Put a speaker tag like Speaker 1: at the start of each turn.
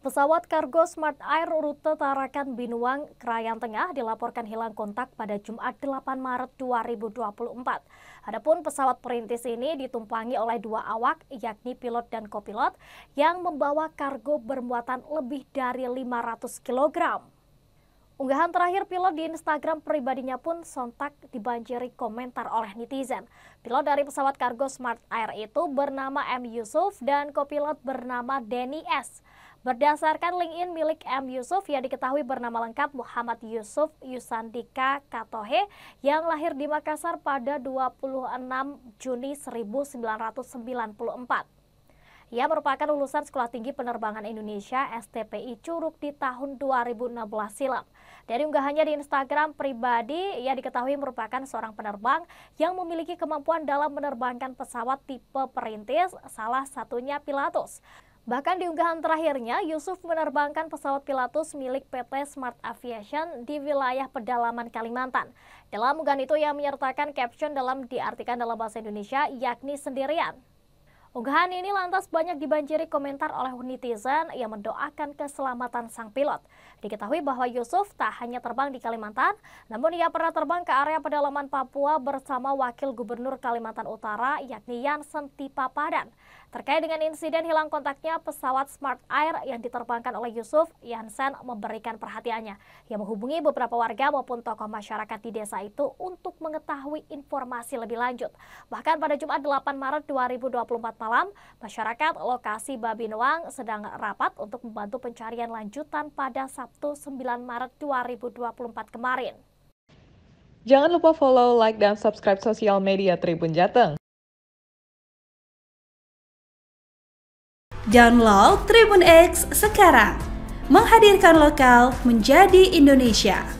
Speaker 1: Pesawat kargo Smart Air rute Tarakan Binuang, Krayan Tengah dilaporkan hilang kontak pada Jumat 8 Maret 2024. Adapun pesawat perintis ini ditumpangi oleh dua awak, yakni pilot dan kopilot, yang membawa kargo bermuatan lebih dari 500 kg. Unggahan terakhir pilot di Instagram pribadinya pun sontak dibanjiri komentar oleh netizen. Pilot dari pesawat kargo Smart Air itu bernama M. Yusuf dan kopilot bernama Denny S. Berdasarkan LinkedIn milik M. Yusuf yang diketahui bernama lengkap Muhammad Yusuf Yusandika Katohe yang lahir di Makassar pada 26 Juni 1994. Ia merupakan lulusan Sekolah Tinggi Penerbangan Indonesia STPI Curug di tahun 2016 silam. Dari unggahannya di Instagram pribadi, ia diketahui merupakan seorang penerbang yang memiliki kemampuan dalam menerbangkan pesawat tipe perintis, salah satunya Pilatus. Bahkan di unggahan terakhirnya, Yusuf menerbangkan pesawat Pilatus milik PT Smart Aviation di wilayah pedalaman Kalimantan. Dalam unggahan itu, ia menyertakan caption dalam diartikan dalam bahasa Indonesia, yakni sendirian. Unggahan ini lantas banyak dibanjiri komentar oleh netizen yang mendoakan keselamatan sang pilot. Diketahui bahwa Yusuf tak hanya terbang di Kalimantan, namun ia pernah terbang ke area pedalaman Papua bersama Wakil Gubernur Kalimantan Utara yakni Yansen Tipa Padan. Terkait dengan insiden hilang kontaknya pesawat Smart Air yang diterbangkan oleh Yusuf, Yansen memberikan perhatiannya. Ia menghubungi beberapa warga maupun tokoh masyarakat di desa itu untuk mengetahui informasi lebih lanjut. Bahkan pada Jumat 8 Maret 2024 malam, masyarakat lokasi Babinuang sedang rapat untuk membantu pencarian lanjutan pada Sabtu 9 Maret 2024 kemarin. Jangan lupa follow, like, dan subscribe sosial media Tribun Jateng. Download Tribun X sekarang. Menghadirkan lokal menjadi Indonesia.